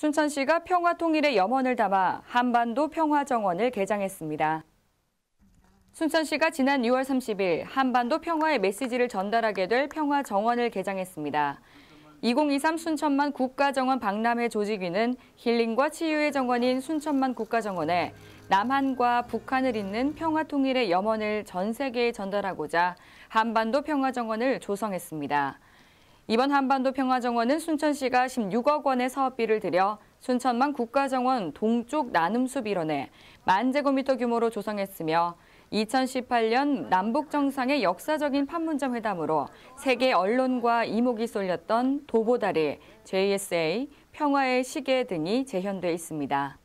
순천시가 평화 통일의 염원을 담아 한반도 평화 정원을 개장했습니다. 순천시가 지난 6월 30일 한반도 평화의 메시지를 전달하게 될 평화 정원을 개장했습니다. 2023 순천만 국가정원 박람회 조직위는 힐링과 치유의 정원인 순천만 국가정원에 남한과 북한을 잇는 평화 통일의 염원을 전 세계에 전달하고자 한반도 평화정원을 조성했습니다. 이번 한반도 평화정원은 순천시가 16억 원의 사업비를 들여 순천만 국가정원 동쪽 나눔숲 일원에 만 제곱미터 규모로 조성했으며 2018년 남북정상의 역사적인 판문점 회담으로 세계 언론과 이목이 쏠렸던 도보다리, JSA, 평화의 시계 등이 재현돼 있습니다.